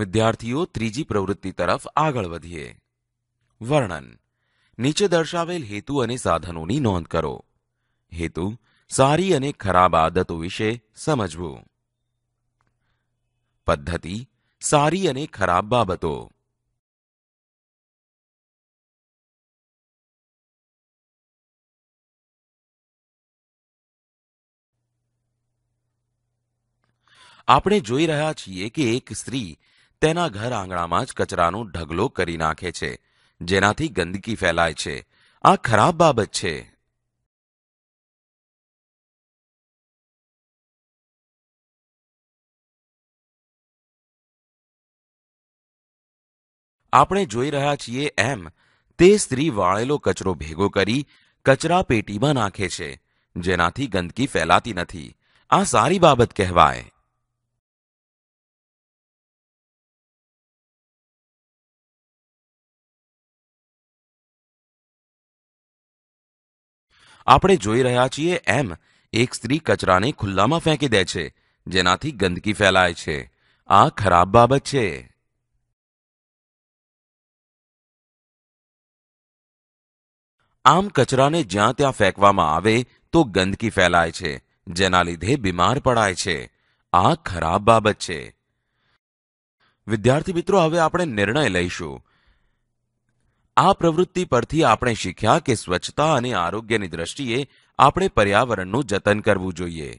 વિદ્યાર્થીઓ ત્રીજી પ્રવૃત્તિ તરફ આગળ વધીએ વર્ણન નીચે દર્શાવેલ હેતુ અને સાધનોની નોંધ કરો હેતુ સારી અને ખરાબ આદતો વિશે સમજવું પદ્ધતિ સારી અને ખરાબ બાબતો આપણે જોઈ રહ્યા છીએ કે એક સ્ત્રી તેના ઘર આંગણામાં જ કચરાનો ઢગલો કરી નાખે છે જેનાથી ગંદકી ફેલાય છે આ ખરાબ બાબત છે આપણે જોઈ રહ્યા છીએ એમ તે સ્ત્રી વાળેલો કચરો ભેગો કરી કચરા પેટીમાં નાખે છે જેનાથી ગંદકી ફેલાતી નથી આ સારી બાબત કહેવાય આપણે જોઈ રહ્યા છીએ એમ એક સ્ત્રી કચરાને ખુલ્લામાં ફેંકી દે છે જેનાથી ગંદકી ફેલાય છે આ ખરાબ બાબત છે આમ કચરાને જ્યાં ત્યાં ફેંકવામાં આવે તો ગંદકી ફેલાય છે જેના લીધે બીમાર પડાય છે આ ખરાબ બાબત છે વિદ્યાર્થી મિત્રો હવે આપણે નિર્ણય લઈશું આ પ્રવૃત્તિ પરથી આપણે શીખ્યા કે સ્વચ્છતા અને આરોગ્યની દ્રષ્ટિએ આપણે પર્યાવરણનું જતન કરવું જોઈએ